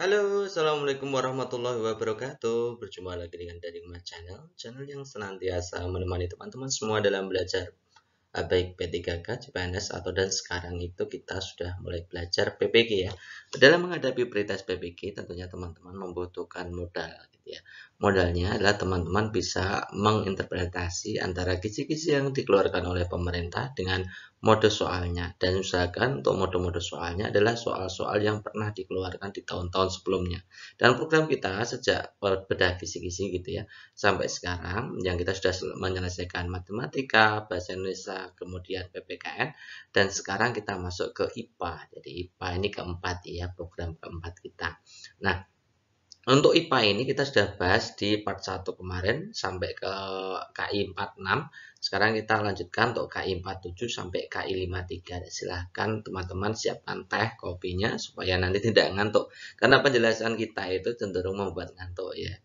Halo, Assalamualaikum warahmatullahi wabarakatuh Berjumpa lagi dengan Dading Mas Channel Channel yang senantiasa menemani teman-teman semua dalam belajar eh, Baik P3K, CPNS, atau dan sekarang itu kita sudah mulai belajar PPG ya Dalam menghadapi prioritas PPG tentunya teman-teman membutuhkan modal gitu ya modalnya adalah teman-teman bisa menginterpretasi antara kisi-kisi yang dikeluarkan oleh pemerintah dengan mode soalnya dan usahakan untuk mode-mode soalnya adalah soal-soal yang pernah dikeluarkan di tahun-tahun sebelumnya dan program kita sejak bedah kisi-kisi gitu ya sampai sekarang yang kita sudah menyelesaikan matematika bahasa Indonesia kemudian PPKN dan sekarang kita masuk ke IPA jadi IPA ini keempat ya program keempat kita nah untuk IPA ini kita sudah bahas di part 1 kemarin sampai ke KI 46. Sekarang kita lanjutkan untuk KI 47 sampai KI 53. Silahkan teman-teman siapkan teh, kopinya supaya nanti tidak ngantuk. Karena penjelasan kita itu cenderung membuat ngantuk ya.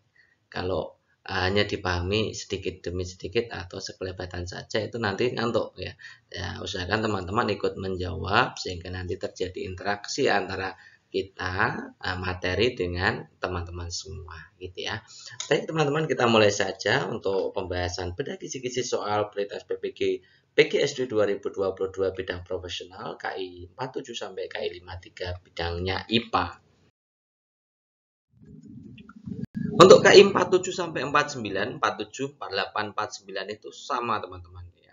Kalau eh, hanya dipahami sedikit demi sedikit atau sekelebatan saja itu nanti ngantuk ya. ya usahakan teman-teman ikut menjawab sehingga nanti terjadi interaksi antara kita eh, materi dengan teman-teman semua gitu ya. Baik teman-teman kita mulai saja untuk pembahasan beda kisi-kisi soal prioritas PPG PGSD 2022 bidang profesional KI 47 sampai KI 53 bidangnya IPA. Untuk KI 47 sampai 49, 47, 48, 49 itu sama teman-teman ya.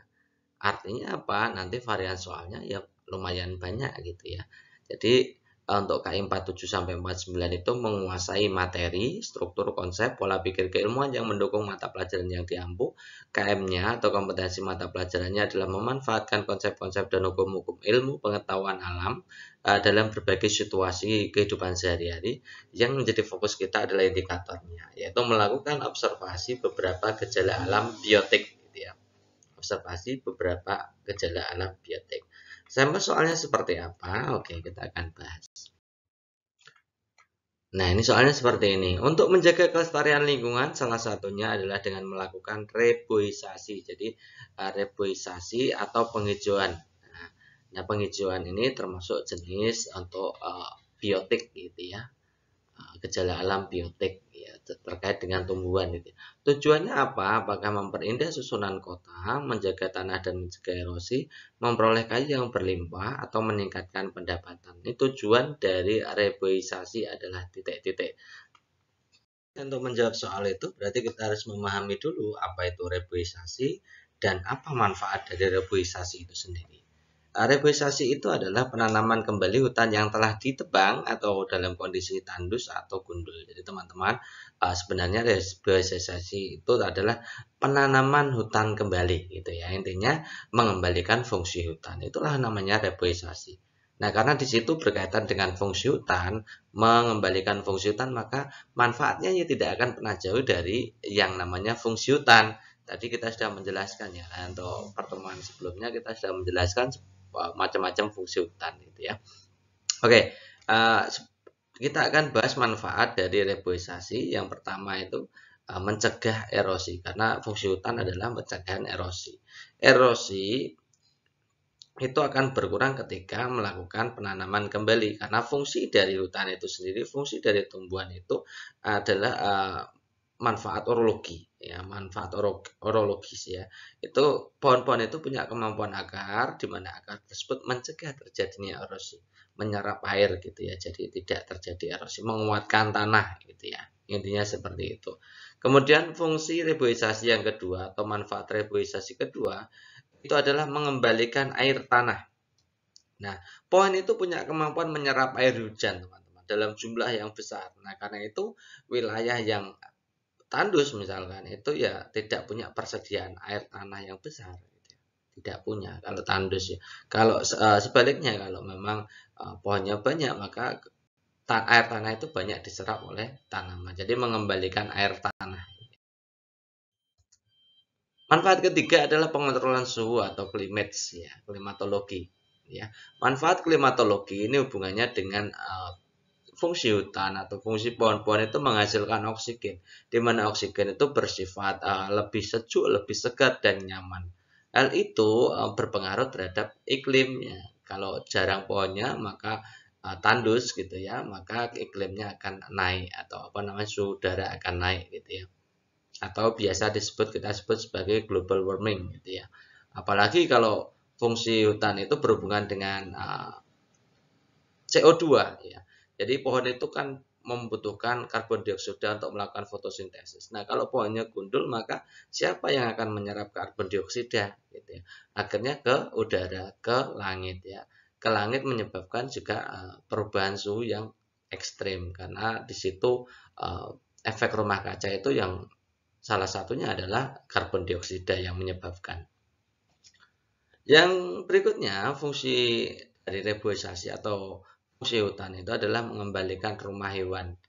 Artinya apa? Nanti varian soalnya ya lumayan banyak gitu ya. Jadi Ah, untuk KI 47 sampai 49 itu menguasai materi, struktur, konsep, pola pikir keilmuan yang mendukung mata pelajaran yang diampu. KM-nya atau kompetensi mata pelajarannya adalah memanfaatkan konsep-konsep dan hukum-hukum ilmu pengetahuan alam uh, dalam berbagai situasi kehidupan sehari-hari. Yang menjadi fokus kita adalah indikatornya, yaitu melakukan observasi beberapa gejala alam biotik gitu ya. Observasi beberapa gejala alam biotik. Sampai soalnya seperti apa? Oke, kita akan bahas. Nah, ini soalnya seperti ini. Untuk menjaga kelestarian lingkungan, salah satunya adalah dengan melakukan reboisasi. Jadi, eh, reboisasi atau penghijauan. Nah, nah, penghijauan ini termasuk jenis untuk uh, biotik gitu ya. Eh, gejala alam biotik terkait dengan tumbuhan itu. Tujuannya apa? Apakah memperindah susunan kota, menjaga tanah dan mencegah erosi, memperoleh kayu yang berlimpah atau meningkatkan pendapatan. Ini tujuan dari reboisasi adalah titik-titik. Untuk menjawab soal itu berarti kita harus memahami dulu apa itu reboisasi dan apa manfaat dari reboisasi itu sendiri. Reboisasi itu adalah penanaman kembali hutan yang telah ditebang atau dalam kondisi tandus atau gundul. Jadi teman-teman, eh, sebenarnya reboisasi itu adalah penanaman hutan kembali gitu ya. Intinya mengembalikan fungsi hutan. Itulah namanya reboisasi. Nah, karena di situ berkaitan dengan fungsi hutan, mengembalikan fungsi hutan, maka manfaatnya ya tidak akan pernah jauh dari yang namanya fungsi hutan. Tadi kita sudah menjelaskan ya, untuk pertemuan sebelumnya kita sudah menjelaskan Eh, macam-macam fungsi hutan gitu ya. Oke, uh, kita akan bahas manfaat dari reboisasi. Yang pertama itu uh, mencegah erosi karena fungsi hutan adalah mencegah erosi. Erosi itu akan berkurang ketika melakukan penanaman kembali karena fungsi dari hutan itu sendiri, fungsi dari tumbuhan itu adalah uh, manfaat orologi ya manfaat orologis ya itu pohon-pohon itu punya kemampuan akar di mana akar tersebut mencegah terjadinya erosi menyerap air gitu ya jadi tidak terjadi erosi menguatkan tanah gitu ya intinya seperti itu kemudian fungsi reboisasi yang kedua atau manfaat reboisasi kedua itu adalah mengembalikan air tanah nah pohon itu punya kemampuan menyerap air hujan teman-teman dalam jumlah yang besar nah karena itu wilayah yang tandus misalkan itu ya tidak punya persediaan air tanah yang besar gitu ya. tidak punya kalau tandus ya kalau uh, sebaliknya kalau memang uh, pohonnya banyak maka ta air tanah itu banyak diserap oleh tanaman jadi mengembalikan air tanah manfaat ketiga adalah pengontrolan suhu atau klimatis ya klimatologi ya manfaat klimatologi ini hubungannya dengan uh, fungsi hutan atau fungsi pohon-pohon itu menghasilkan oksigen, di mana oksigen itu bersifat uh, lebih sejuk, lebih segar dan nyaman. Hal itu uh, berpengaruh terhadap iklimnya. Kalau jarang pohonnya, maka uh, tandus gitu ya, maka iklimnya akan naik atau apa namanya suhu udara akan naik gitu ya. Atau biasa disebut kita sebut sebagai global warming gitu ya. Apalagi kalau fungsi hutan itu berhubungan dengan uh, CO2 ya. Jadi pohon itu kan membutuhkan karbon dioksida untuk melakukan fotosintesis. Nah, kalau pohonnya gundul, maka siapa yang akan menyerap karbon dioksida? Gitu ya. Akhirnya ke udara, ke langit ya. Ke langit menyebabkan juga uh, perubahan suhu yang ekstrim karena di situ uh, efek rumah kaca itu yang salah satunya adalah karbon dioksida yang menyebabkan. Yang berikutnya fungsi dari reboisasi atau fungsi hutan itu adalah mengembalikan rumah hewan.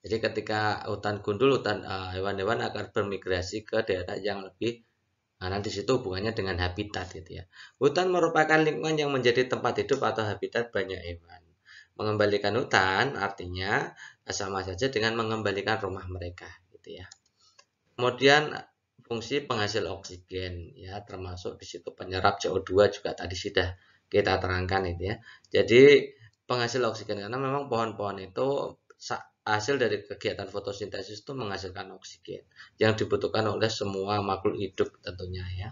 Jadi ketika hutan gundul, hutan eh, hewan-hewan uh, akan bermigrasi ke daerah yang lebih Nah, nanti situ hubungannya dengan habitat gitu ya. Hutan merupakan lingkungan yang menjadi tempat hidup atau habitat banyak hewan. Mengembalikan hutan artinya sama saja dengan mengembalikan rumah mereka gitu ya. Kemudian fungsi penghasil oksigen ya termasuk di situ penyerap CO2 juga tadi sudah kita terangkan itu ya. Jadi penghasil oksigen karena memang pohon-pohon itu hasil dari kegiatan fotosintesis itu menghasilkan oksigen yang dibutuhkan oleh semua makhluk hidup tentunya ya.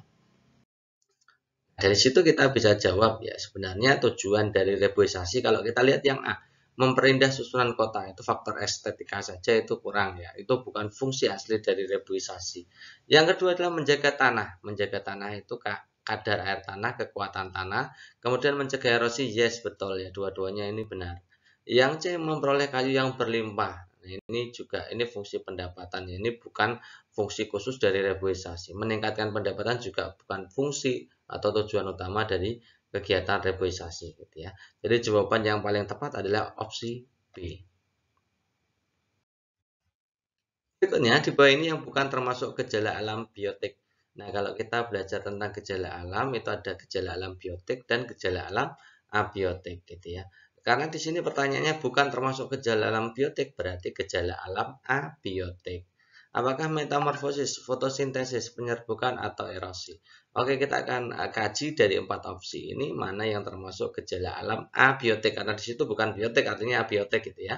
Dari situ kita bisa jawab ya sebenarnya tujuan dari reboisasi kalau kita lihat yang A memperindah susunan kota itu faktor estetika saja itu kurang ya itu bukan fungsi asli dari reboisasi yang kedua adalah menjaga tanah menjaga tanah itu kak kadar air tanah, kekuatan tanah, kemudian mencegah erosi, yes betul ya dua-duanya ini benar. Yang C memperoleh kayu yang berlimpah. Nah, ini juga ini fungsi pendapatan, ya. ini bukan fungsi khusus dari reboisasi. Meningkatkan pendapatan juga bukan fungsi atau tujuan utama dari kegiatan reboisasi gitu ya. Jadi jawaban yang paling tepat adalah opsi B. Berikutnya, di bawah ini yang bukan termasuk gejala alam biotik. Nah, kalau kita belajar tentang gejala alam, itu ada gejala alam biotik dan gejala alam abiotik gitu ya. Karena di sini pertanyaannya bukan termasuk gejala alam biotik, berarti gejala alam abiotik. Apakah metamorfosis, fotosintesis, penyerbukan, atau erosi? Oke, kita akan eh, kaji dari empat opsi ini, mana yang termasuk gejala alam abiotik. Karena di situ bukan biotik, artinya abiotik gitu ya.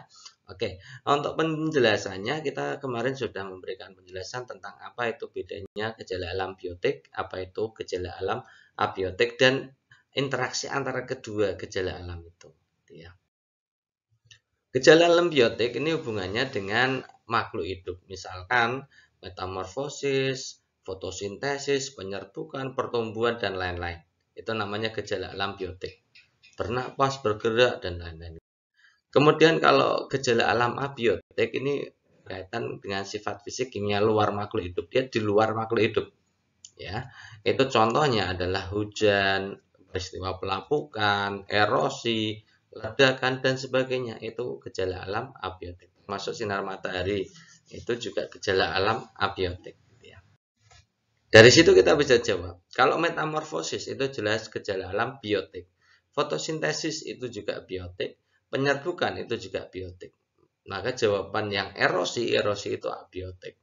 Oke, untuk penjelasannya kita kemarin sudah memberikan penjelasan tentang apa itu bedanya gejala alam biotik, apa itu gejala alam abiotik dan interaksi antara kedua gejala alam itu, gitu ya. Gejala alam biotik ini hubungannya dengan makhluk hidup, misalkan metamorfosis, fotosintesis, penyerbukan, pertumbuhan dan lain-lain. Itu namanya gejala alam biotik. Bernapas, bergerak dan lain-lain. Kemudian kalau gejala alam abiotik ini berkaitan dengan sifat fisik kimia luar makhluk hidup. Dia di luar makhluk hidup. Ya, itu contohnya adalah hujan, peristiwa pelapukan, erosi, ledakan dan sebagainya. Itu gejala alam abiotik. Masuk sinar matahari itu juga gejala alam abiotik. Ya. Dari situ kita bisa jawab. Kalau metamorfosis itu jelas gejala alam biotik. Fotosintesis itu juga biotik penyerbukan itu juga biotik. Maka jawaban yang erosi, erosi itu abiotik.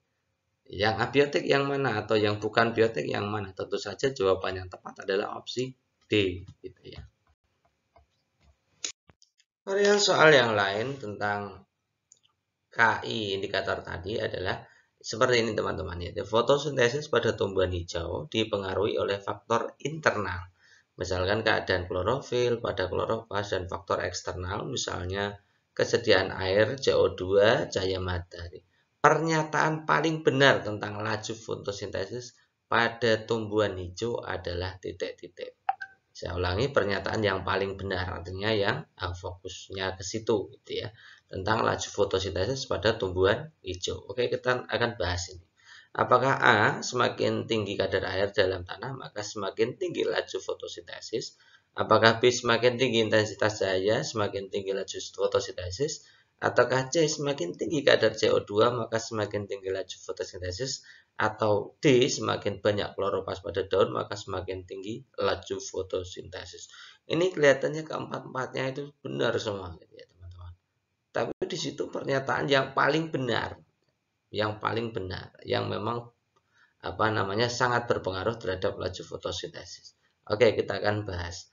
Yang abiotik yang mana atau yang bukan biotik yang mana? Tentu saja jawaban yang tepat adalah opsi D. Gitu ya. Varian soal yang lain tentang KI indikator tadi adalah seperti ini teman-teman. fotosintesis pada tumbuhan hijau dipengaruhi oleh faktor internal Misalkan keadaan klorofil pada klorofas dan faktor eksternal misalnya kesediaan air, CO2, cahaya matahari. Pernyataan paling benar tentang laju fotosintesis pada tumbuhan hijau adalah titik-titik. Saya ulangi pernyataan yang paling benar artinya yang ah, fokusnya ke situ gitu ya tentang laju fotosintesis pada tumbuhan hijau. Oke, kita akan bahas ini. Apakah A semakin tinggi kadar air dalam tanah maka semakin tinggi laju fotosintesis? Apakah B semakin tinggi intensitas cahaya semakin tinggi laju fotosintesis? Ataukah C semakin tinggi kadar CO2 maka semakin tinggi laju fotosintesis? Atau D semakin banyak kloropas pada daun maka semakin tinggi laju fotosintesis? Ini kelihatannya keempat-empatnya itu benar semua gitu ya teman-teman. Tapi di situ pernyataan yang paling benar yang paling benar, yang memang apa namanya sangat berpengaruh terhadap laju fotosintesis. Oke, kita akan bahas.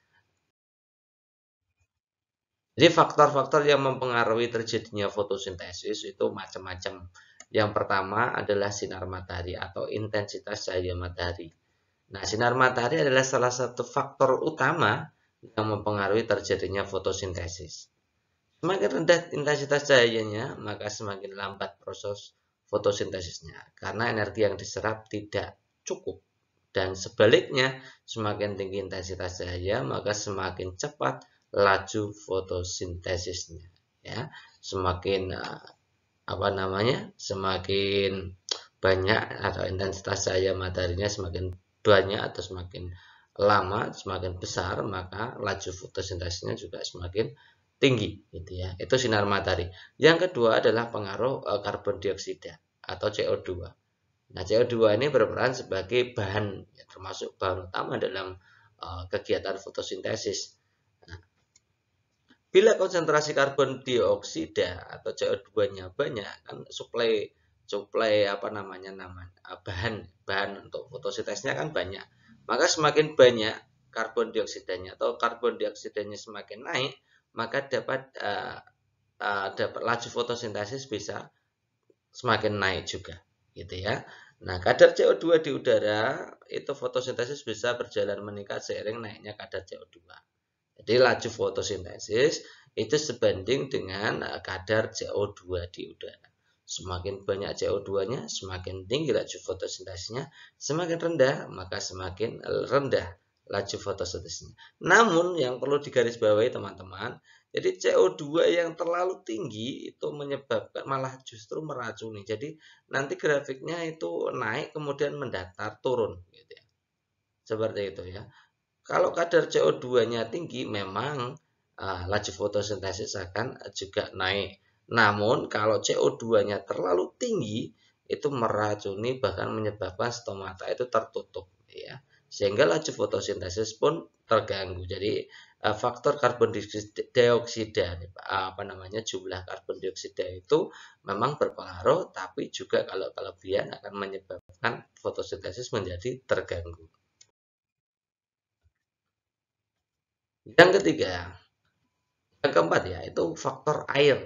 Jadi faktor-faktor yang mempengaruhi terjadinya fotosintesis itu macam-macam. Yang pertama adalah sinar matahari atau intensitas cahaya matahari. Nah, sinar matahari adalah salah satu faktor utama yang mempengaruhi terjadinya fotosintesis. Semakin rendah intensitas cahayanya, maka semakin lambat proses fotosintesisnya karena energi yang diserap tidak cukup dan sebaliknya semakin tinggi intensitas cahaya maka semakin cepat laju fotosintesisnya ya semakin eh, apa namanya semakin banyak atau intensitas cahaya mataharinya semakin banyak atau semakin lama semakin besar maka laju fotosintesisnya juga semakin tinggi gitu ya. Itu sinar matahari. Yang kedua adalah pengaruh e, karbon dioksida atau CO2. Nah, CO2 ini berperan sebagai bahan ya, termasuk bahan utama dalam e, kegiatan fotosintesis. Nah, bila konsentrasi karbon dioksida atau CO2-nya banyak kan suplai suplai apa namanya namanya bahan bahan untuk fotosintesisnya kan banyak. Maka semakin banyak karbon dioksidanya atau karbon dioksidanya semakin naik, maka dapat uh, uh, dapat laju fotosintesis bisa semakin naik juga gitu ya. Nah, kadar CO2 di udara itu fotosintesis bisa berjalan meningkat seiring naiknya kadar CO2. Jadi laju fotosintesis itu sebanding dengan eh, kadar CO2 di udara. Semakin banyak CO2-nya, semakin tinggi laju fotosintesisnya, semakin rendah, maka semakin rendah laju fotosintesisnya. Namun yang perlu digarisbawahi teman-teman, jadi CO2 yang terlalu tinggi itu menyebabkan malah justru meracuni. Jadi nanti grafiknya itu naik kemudian mendatar turun gitu ya. Seperti itu ya. Kalau kadar CO2-nya tinggi memang uh, laju fotosintesis akan juga naik. Namun kalau CO2-nya terlalu tinggi itu meracuni bahkan menyebabkan stomata itu tertutup ya sehingga laju fotosintesis pun terganggu. Jadi eh, faktor karbon dioksida apa namanya jumlah karbon dioksida itu memang berpengaruh tapi juga kalau kelebihan akan menyebabkan fotosintesis menjadi terganggu. Yang ketiga, yang keempat ya itu faktor air.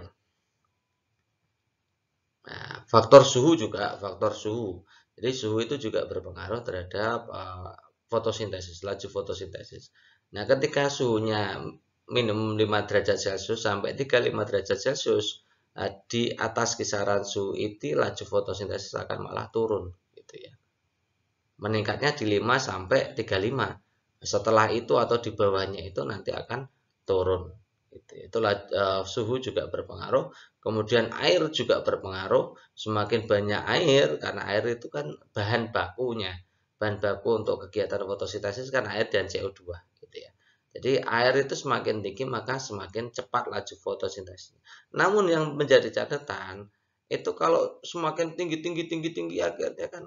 Nah, faktor suhu juga faktor suhu. Jadi suhu itu juga berpengaruh terhadap uh, fotosintesis, laju fotosintesis. Nah, ketika suhunya minimum 5 derajat Celcius sampai 35 derajat Celcius eh, di atas kisaran suhu itu laju fotosintesis akan malah turun gitu ya. Meningkatnya di 5 sampai 35. Setelah itu atau di bawahnya itu nanti akan turun. Itu ya. uh, eh, suhu juga berpengaruh. Kemudian air juga berpengaruh. Semakin banyak air karena air itu kan bahan bakunya bahan baku untuk kegiatan fotosintesis kan air dan CO2 gitu ya. Jadi air itu semakin tinggi maka semakin cepat laju fotosintesis. Namun yang menjadi catatan itu kalau semakin tinggi tinggi tinggi tinggi akhirnya kan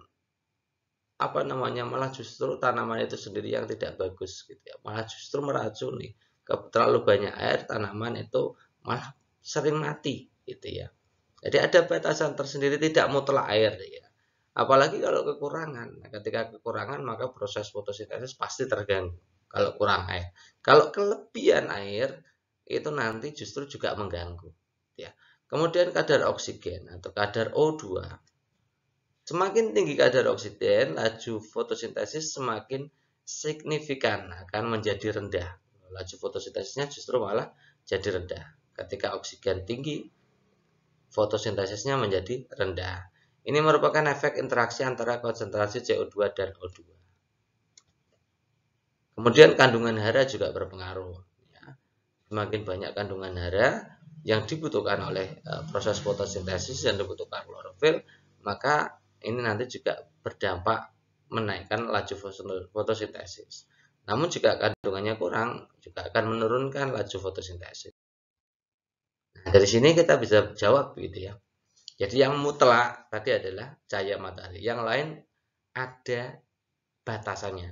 apa namanya malah justru tanaman itu sendiri yang tidak bagus gitu ya malah justru meracuni terlalu banyak air tanaman itu malah sering mati gitu ya jadi ada batasan tersendiri tidak mutlak air ya Apalagi kalau kekurangan. Nah, ketika kekurangan maka proses fotosintesis pasti terganggu kalau kurang air. Kalau kelebihan air itu nanti justru juga mengganggu, ya. Kemudian kadar oksigen atau kadar O2. Semakin tinggi kadar oksigen, laju fotosintesis semakin signifikan akan menjadi rendah. Laju fotosintesisnya justru malah jadi rendah. Ketika oksigen tinggi, fotosintesisnya menjadi rendah. Ini merupakan efek interaksi antara konsentrasi CO2 dan O2. Kemudian kandungan hara juga berpengaruh. Ya. Semakin banyak kandungan hara yang dibutuhkan oleh e, proses fotosintesis yang dibutuhkan klorofil, maka ini nanti juga berdampak menaikkan laju fotosintesis. Namun jika kandungannya kurang, juga akan menurunkan laju fotosintesis. Nah, dari sini kita bisa jawab gitu ya jadi yang mutlak tadi adalah cahaya matahari. Yang lain ada batasannya.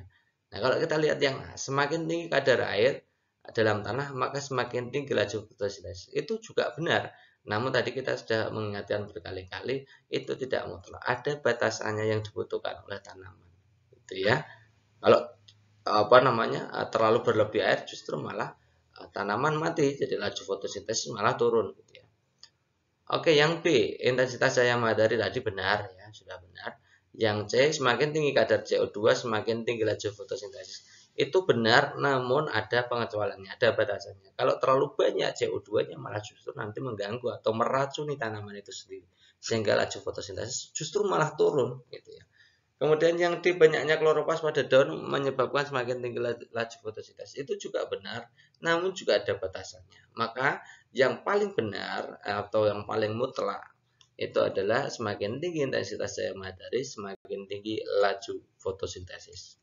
Nah, kalau kita lihat yang semakin tinggi kadar air dalam tanah, maka semakin tinggi laju fotosintesis Itu juga benar. Namun tadi kita sudah mengingatkan berkali-kali, itu tidak mutlak. Ada batasannya yang dibutuhkan oleh tanaman. Itu ya. Kalau apa namanya terlalu berlebih air justru malah eh, tanaman mati jadi laju fotosintesis malah turun Oke, yang B, intensitas cahaya matahari tadi benar ya, sudah benar. Yang C, semakin tinggi kadar CO2, semakin tinggi laju fotosintesis. Itu benar, namun ada pengecualiannya, ada batasannya. Kalau terlalu banyak CO2-nya malah justru nanti mengganggu atau meracuni tanaman itu sendiri. Sehingga laju fotosintesis justru malah turun gitu ya. Kemudian yang D banyaknya kloroplas pada daun menyebabkan semakin tinggi laju fotosintesis. Itu juga benar, namun juga ada batasannya. Maka yang paling benar atau yang paling mutlak itu adalah semakin tinggi intensitas cahaya matahari, semakin tinggi laju fotosintesis.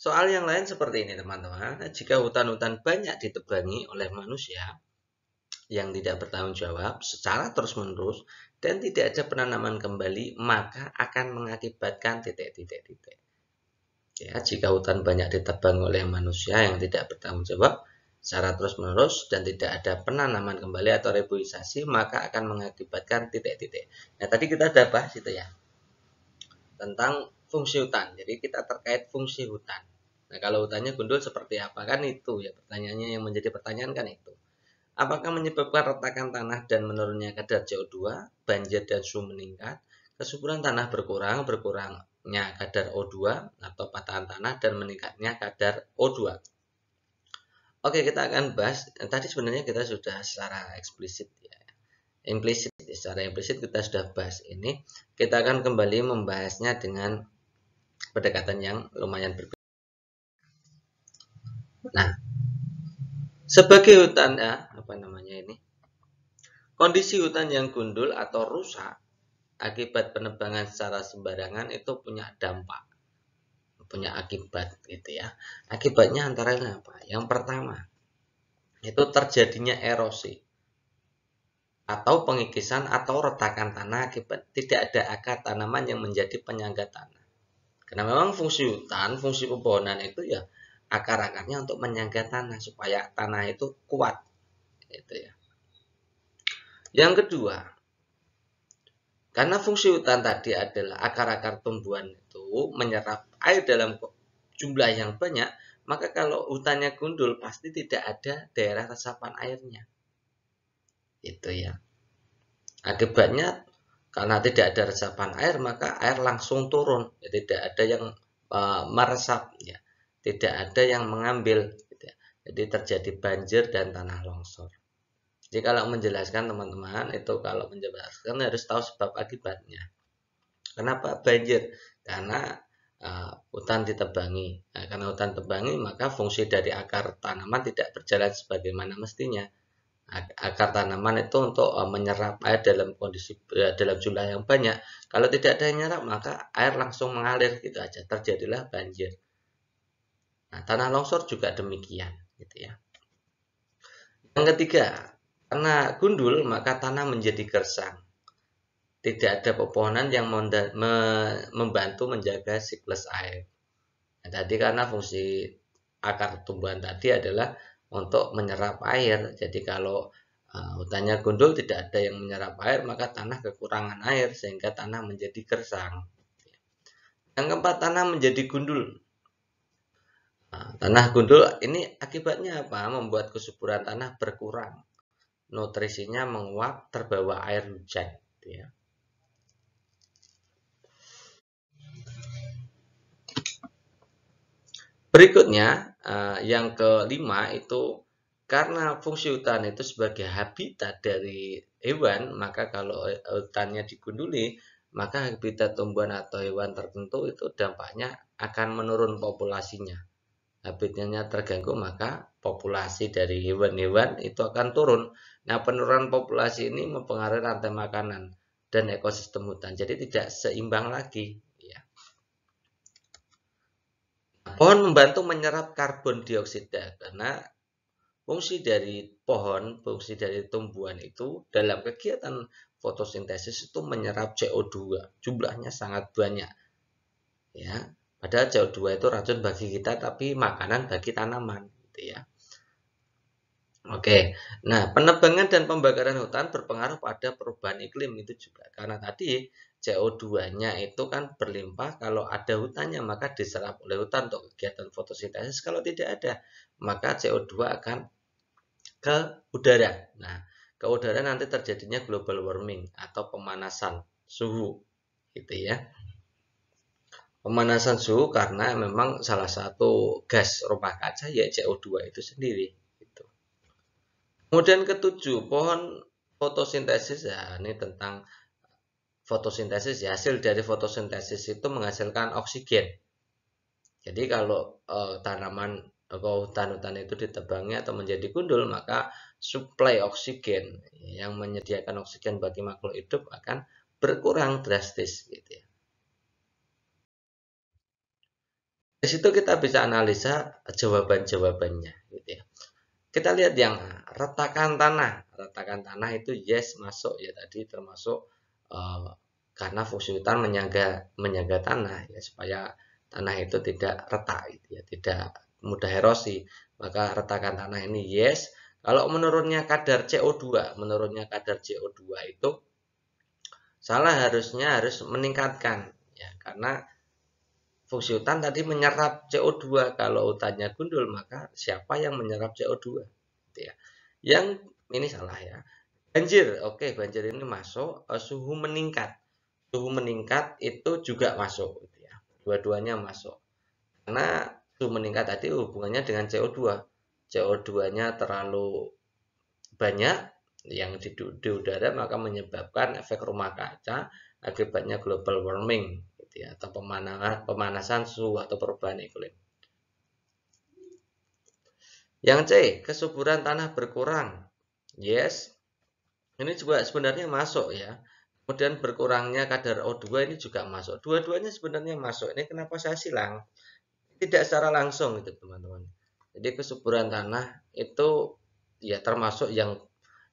Soal yang lain seperti ini teman-teman, jika hutan-hutan banyak ditebangi oleh manusia yang tidak bertanggung jawab secara terus-menerus dan tidak ada penanaman kembali, maka akan mengakibatkan titik-titik-titik. Ya, jika hutan banyak ditebang oleh manusia yang tidak bertanggung jawab secara terus-menerus dan tidak ada penanaman kembali atau reboisasi, maka akan mengakibatkan titik-titik. Nah, tadi kita sudah bahas itu ya. Tentang fungsi hutan. Jadi kita terkait fungsi hutan. Nah, kalau hutannya gundul seperti apa kan itu ya pertanyaannya yang menjadi pertanyaan kan itu. Apakah menyebabkan retakan tanah dan menurunnya kadar CO2, banjir dan suhu meningkat, kesuburan tanah berkurang, berkurangnya kadar O2 atau patahan tanah dan meningkatnya kadar O2. Oke, kita akan bahas. Tadi sebenarnya kita sudah secara eksplisit ya. Implisit, secara implisit kita sudah bahas ini. Kita akan kembali membahasnya dengan pendekatan yang lumayan berbeda. Nah, sebagai hutan ya, apa namanya ini kondisi hutan yang gundul atau rusak akibat penebangan secara sembarangan itu punya dampak punya akibat gitu ya akibatnya antara lain apa yang pertama itu terjadinya erosi atau pengikisan atau retakan tanah akibat tidak ada akar tanaman yang menjadi penyangga tanah karena memang fungsi hutan fungsi pepohonan itu ya akar-akarnya untuk menyangga tanah supaya tanah itu kuat itu ya. Yang kedua, karena fungsi hutan tadi adalah akar-akar tumbuhan itu menyerap air dalam jumlah yang banyak, maka kalau hutannya gundul pasti tidak ada daerah resapan airnya. Itu ya. Akibatnya karena tidak ada resapan air maka air langsung turun, ya, tidak ada yang uh, meresap ya. Tidak ada yang mengambil gitu ya. Jadi terjadi banjir dan tanah longsor. Jadi kalau menjelaskan teman-teman itu kalau menjelaskan harus tahu sebab akibatnya. Kenapa banjir? Karena uh, hutan ditebangi. Nah, karena hutan tebangi maka fungsi dari akar tanaman tidak berjalan sebagaimana mestinya. Akar tanaman itu untuk uh, menyerap air dalam kondisi uh, dalam jumlah yang banyak. Kalau tidak ada yang menyerap maka air langsung mengalir gitu aja terjadilah banjir. Nah, tanah longsor juga demikian gitu ya. Yang ketiga, karena gundul, maka tanah menjadi gersang. Tidak ada pepohonan yang membantu menjaga siklus air. Nah, tadi karena fungsi akar tumbuhan tadi adalah untuk menyerap air. Jadi kalau uh, hutannya gundul tidak ada yang menyerap air, maka tanah kekurangan air sehingga tanah menjadi gersang. Yang keempat, tanah menjadi gundul. Nah, tanah gundul ini akibatnya apa? Membuat kesuburan tanah berkurang nutrisinya menguap terbawa air hujan gitu ya. Berikutnya eh, yang kelima itu karena fungsi hutan itu sebagai habitat dari hewan maka kalau hutannya digunduli maka habitat tumbuhan atau hewan tertentu itu dampaknya akan menurun populasinya habitatnya terganggu maka populasi dari hewan-hewan itu akan turun Nah, penurunan populasi ini mempengaruhi rantai makanan dan ekosistem hutan. Jadi tidak seimbang lagi. Ya. Pohon membantu menyerap karbon dioksida karena fungsi dari pohon, fungsi dari tumbuhan itu dalam kegiatan fotosintesis itu menyerap CO2. Jumlahnya sangat banyak. Ya, padahal CO2 itu racun bagi kita tapi makanan bagi tanaman, gitu ya. Oke, nah penebangan dan pembakaran hutan berpengaruh pada perubahan iklim itu juga karena tadi CO2-nya itu kan berlimpah kalau ada hutannya maka diserap oleh hutan untuk kegiatan fotosintesis kalau tidak ada maka CO2 akan ke udara. Nah, ke udara nanti terjadinya global warming atau pemanasan suhu gitu ya. Pemanasan suhu karena memang salah satu gas rumah kaca ya CO2 itu sendiri Kemudian ketujuh, pohon fotosintesis ya ini tentang fotosintesis ya hasil dari fotosintesis itu menghasilkan oksigen. Jadi kalau e, tanaman atau hutan-hutan itu ditebangnya atau menjadi gundul maka suplai oksigen yang menyediakan oksigen bagi makhluk hidup akan berkurang drastis gitu ya. Di situ kita bisa analisa jawaban-jawabannya gitu ya. Kita lihat yang retakan tanah. Retakan tanah itu yes masuk ya tadi termasuk uh, karena fungsi hutan menjaga menjaga tanah ya supaya tanah itu tidak retak gitu ya, tidak mudah erosi. Maka retakan tanah ini yes. Kalau menurunnya kadar CO2, menurunnya kadar CO2 itu salah harusnya harus meningkatkan ya karena fungsi hutan tadi menyerap CO2. Kalau hutannya gundul, maka siapa yang menyerap CO2? Gitu ya. Yang ini salah ya. Banjir, oke banjir ini masuk, eh, suhu meningkat. Suhu meningkat itu juga masuk. Gitu ya. Dua-duanya masuk. Karena suhu meningkat tadi hubungannya dengan CO2. CO2-nya terlalu banyak yang di, di udara maka menyebabkan efek rumah kaca akibatnya global warming ya, atau ah, pemanasan, pemanasan suhu atau perubahan iklim. Yang C, kesuburan tanah berkurang. Yes. Ini juga sebenarnya masuk ya. Kemudian berkurangnya kadar O2 ini juga masuk. Dua-duanya sebenarnya masuk. Ini kenapa saya silang? Tidak secara langsung itu teman-teman. Jadi kesuburan tanah itu ya termasuk yang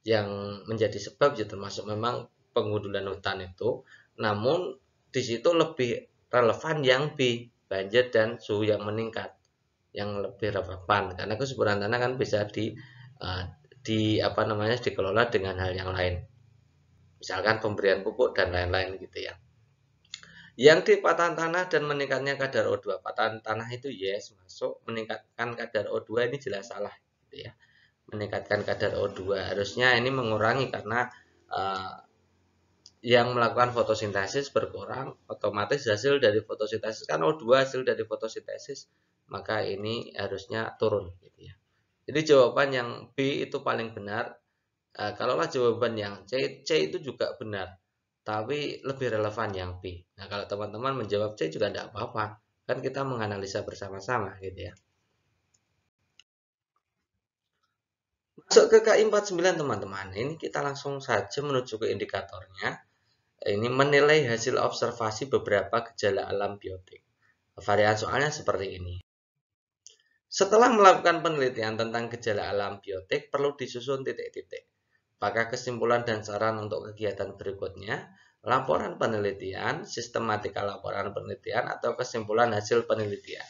yang menjadi sebab ya termasuk memang pengundulan hutan itu. Namun di situ lebih relevan yang B banjir dan suhu yang meningkat yang lebih relevan karena kesuburan tanah kan bisa di uh, di apa namanya dikelola dengan hal yang lain misalkan pemberian pupuk dan lain-lain gitu ya yang di patahan tanah dan meningkatnya kadar O2 patahan tanah itu yes masuk meningkatkan kadar O2 ini jelas salah gitu ya meningkatkan kadar O2 harusnya ini mengurangi karena uh, yang melakukan fotosintesis berkurang, otomatis hasil dari fotosintesis kan O2 hasil dari fotosintesis, maka ini harusnya turun gitu ya. Jadi jawaban yang B itu paling benar. E, kalaulah jawaban yang C, C itu juga benar, tapi lebih relevan yang B. Nah, kalau teman-teman menjawab C juga tidak apa-apa, kan kita menganalisa bersama-sama gitu ya. Masuk ke K49 teman-teman, ini kita langsung saja menuju ke indikatornya ini menilai hasil observasi beberapa gejala alam biotik. Varian soalnya seperti ini. Setelah melakukan penelitian tentang gejala alam biotik, perlu disusun titik-titik. Apakah kesimpulan dan saran untuk kegiatan berikutnya, laporan penelitian, sistematika laporan penelitian, atau kesimpulan hasil penelitian.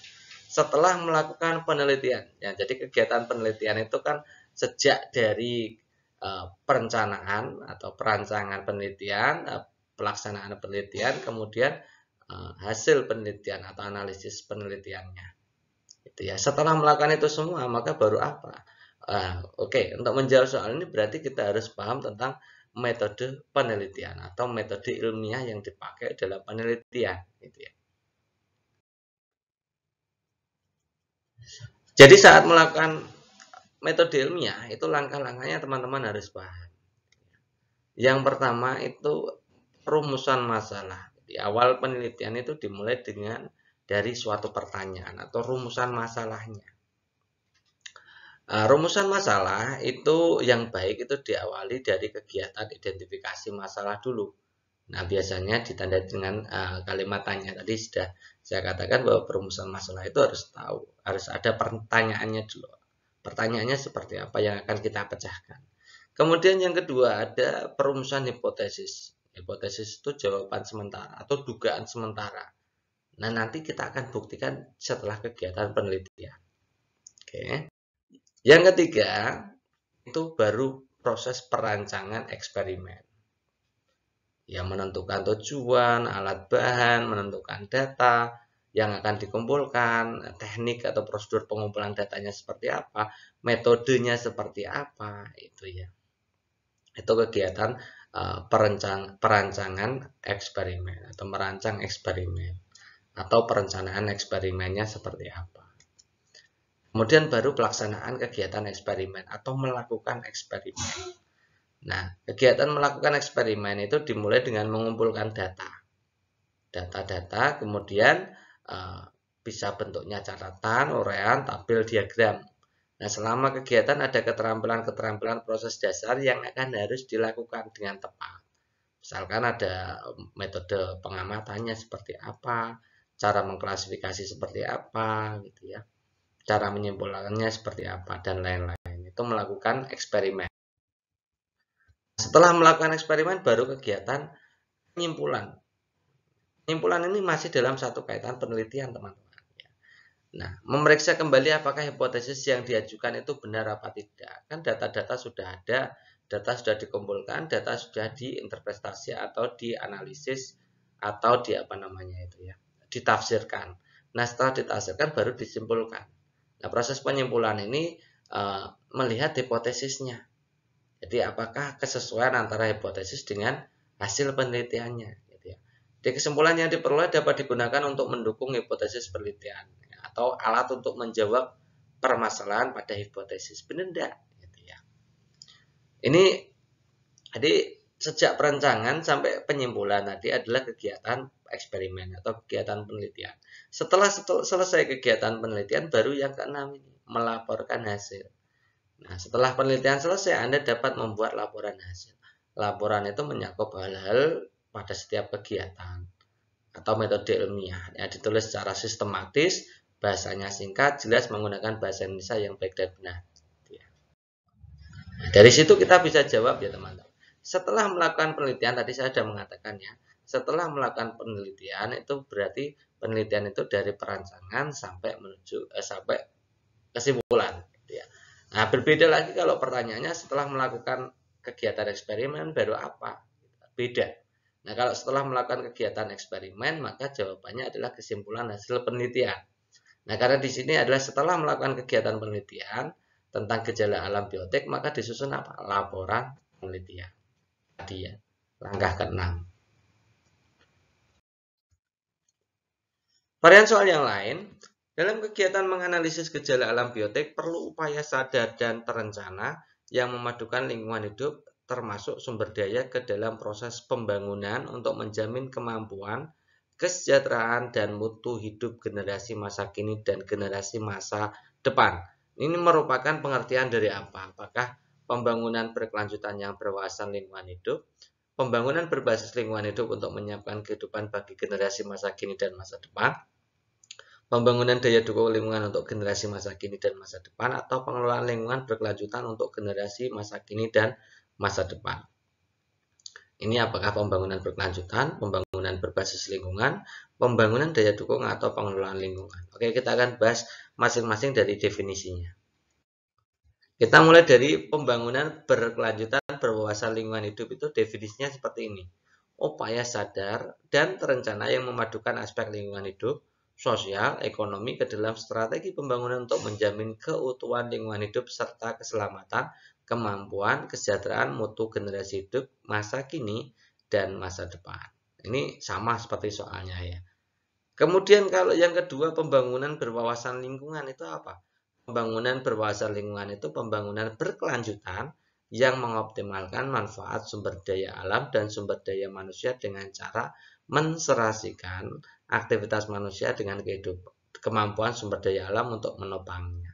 Setelah melakukan penelitian, ya, jadi kegiatan penelitian itu kan sejak dari eh, perencanaan atau perancangan penelitian eh, pelaksanaan penelitian, kemudian uh, hasil penelitian atau analisis penelitiannya. Itu ya. Setelah melakukan itu semua, maka baru apa? Uh, Oke, okay. untuk menjawab soal ini berarti kita harus paham tentang metode penelitian atau metode ilmiah yang dipakai dalam penelitian. Gitu ya. Jadi saat melakukan metode ilmiah itu langkah-langkahnya teman-teman harus paham. Yang pertama itu rumusan masalah. Di awal penelitian itu dimulai dengan dari suatu pertanyaan atau rumusan masalahnya. E, rumusan masalah itu yang baik itu diawali dari kegiatan identifikasi masalah dulu. Nah, biasanya ditandai dengan uh, kalimat tanya tadi sudah saya katakan bahwa perumusan masalah itu harus tahu, harus ada pertanyaannya dulu. Pertanyaannya seperti apa yang akan kita pecahkan. Kemudian yang kedua ada perumusan hipotesis. Hipotesis itu jawaban sementara atau dugaan sementara. Nah, nanti kita akan buktikan setelah kegiatan penelitian. Oke. Yang ketiga, itu baru proses perancangan eksperimen. Yang menentukan tujuan, alat bahan, menentukan data yang akan dikumpulkan, teknik atau prosedur pengumpulan datanya seperti apa, metodenya seperti apa, itu ya. Itu kegiatan Eh, perencang, perancangan eksperimen atau merancang eksperimen atau perencanaan eksperimennya seperti apa. Kemudian baru pelaksanaan kegiatan eksperimen atau melakukan eksperimen. Nah, kegiatan melakukan eksperimen itu dimulai dengan mengumpulkan data. Data-data kemudian eh, bisa bentuknya catatan, urean, tabel, diagram Nah, selama kegiatan ada keterampilan-keterampilan proses dasar yang akan harus dilakukan dengan tepat. Misalkan ada metode pengamatannya seperti apa, cara mengklasifikasi seperti apa, gitu ya. Cara menyimpulkannya seperti apa dan lain-lain. Itu melakukan eksperimen. Setelah melakukan eksperimen baru kegiatan penyimpulan. Penyimpulan ini masih dalam satu kaitan penelitian, teman-teman. Nah, memeriksa kembali apakah hipotesis yang diajukan itu benar apa tidak. Kan data-data sudah ada, data sudah dikumpulkan, data sudah diinterpretasi atau dianalisis atau di apa namanya itu ya, ditafsirkan. Nah, setelah ditafsirkan baru disimpulkan. Nah, proses penyimpulan ini e, melihat hipotesisnya. Jadi apakah kesesuaian antara hipotesis dengan hasil penelitiannya gitu ya. Jadi kesimpulan yang diperoleh dapat digunakan untuk mendukung hipotesis penelitian atau alat untuk menjawab permasalahan pada hipotesis. Benar enggak? Gitu ya. Ini jadi sejak perencangan sampai penyimpulan tadi adalah kegiatan eksperimen atau kegiatan penelitian. Setelah selesai kegiatan penelitian baru yang keenam ini melaporkan hasil. Nah, setelah penelitian selesai Anda dapat membuat laporan hasil. Laporan itu menyangkut hal-hal pada setiap kegiatan atau metode ilmiah. yang ditulis secara sistematis bahasanya singkat, jelas menggunakan bahasa Indonesia yang baik dan benar. Gitu ya. dari situ kita bisa jawab ya teman-teman. Setelah melakukan penelitian, tadi saya sudah mengatakan ya, setelah melakukan penelitian itu berarti penelitian itu dari perancangan sampai menuju eh, sampai kesimpulan. Gitu ya. Nah berbeda lagi kalau pertanyaannya setelah melakukan kegiatan eksperimen baru apa? Beda. Nah kalau setelah melakukan kegiatan eksperimen maka jawabannya adalah kesimpulan hasil penelitian. Nah, karena di sini adalah setelah melakukan kegiatan penelitian tentang gejala alam biotek, maka disusun apa? Laporan penelitian. Tadi ya, langkah ke-6. Varian soal yang lain, dalam kegiatan menganalisis gejala alam biotek perlu upaya sadar dan terencana yang memadukan lingkungan hidup termasuk sumber daya ke dalam proses pembangunan untuk menjamin kemampuan kesejahteraan dan mutu hidup generasi masa kini dan generasi masa depan. Ini merupakan pengertian dari apa? Apakah pembangunan berkelanjutan yang berwawasan lingkungan hidup, pembangunan berbasis lingkungan hidup untuk menyiapkan kehidupan bagi generasi masa kini dan masa depan, pembangunan daya dukung lingkungan untuk generasi masa kini dan masa depan, atau pengelolaan lingkungan berkelanjutan untuk generasi masa kini dan masa depan. Ini apakah pembangunan berkelanjutan, pembangunan berbasis lingkungan, pembangunan daya dukung atau pengelolaan lingkungan. Oke, kita akan bahas masing-masing dari definisinya. Kita mulai dari pembangunan berkelanjutan berwawasan lingkungan hidup itu definisinya seperti ini. Upaya sadar dan terencana yang memadukan aspek lingkungan hidup, sosial, ekonomi ke dalam strategi pembangunan untuk menjamin keutuhan lingkungan hidup serta keselamatan kemampuan, kesejahteraan, mutu generasi hidup masa kini dan masa depan. Ini sama seperti soalnya ya. Kemudian kalau yang kedua pembangunan berwawasan lingkungan itu apa? Pembangunan berwawasan lingkungan itu pembangunan berkelanjutan yang mengoptimalkan manfaat sumber daya alam dan sumber daya manusia dengan cara menserasikan aktivitas manusia dengan kehidupan kemampuan sumber daya alam untuk menopangnya.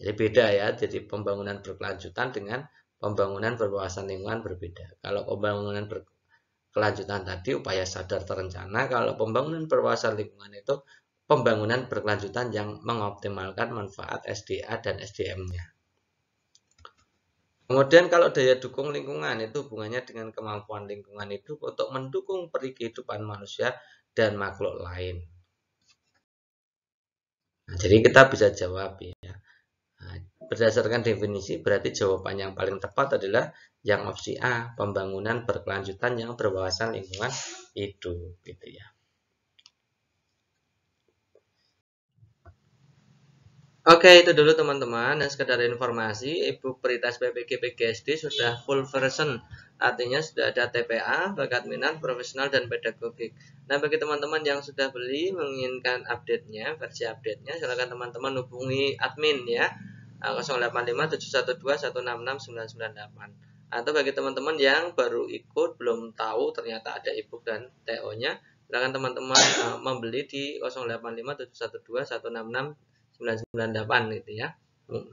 Jadi beda ya, jadi pembangunan berkelanjutan dengan pembangunan perluasan lingkungan berbeda. Kalau pembangunan berkelanjutan tadi upaya sadar terencana, kalau pembangunan perluasan lingkungan itu pembangunan berkelanjutan yang mengoptimalkan manfaat SDA dan SDM-nya. Kemudian kalau daya dukung lingkungan itu hubungannya dengan kemampuan lingkungan itu untuk mendukung peri kehidupan manusia dan makhluk lain. Nah, jadi kita bisa jawab ya. Nah, berdasarkan definisi, berarti jawaban yang paling tepat adalah yang opsi A, pembangunan berkelanjutan yang berwawasan lingkungan itu gitu ya. Oke, itu dulu teman-teman. Nah, sekedar informasi, ibu Peritas PPG PGSD sudah full version Artinya sudah ada TPA, bakat minat, profesional, dan pedagogik. Nah, bagi teman-teman yang sudah beli menginginkan update-nya, versi update-nya, silakan teman-teman hubungi admin ya. 998. Eh, Atau bagi teman-teman yang baru ikut belum tahu ternyata ada ebook dan TO-nya, silakan teman-teman eh, membeli di 998 gitu ya. Hmm.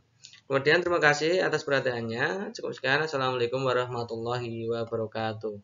Kemudian terima kasih atas perhatiannya. Cukup sekian. Assalamualaikum warahmatullahi wabarakatuh.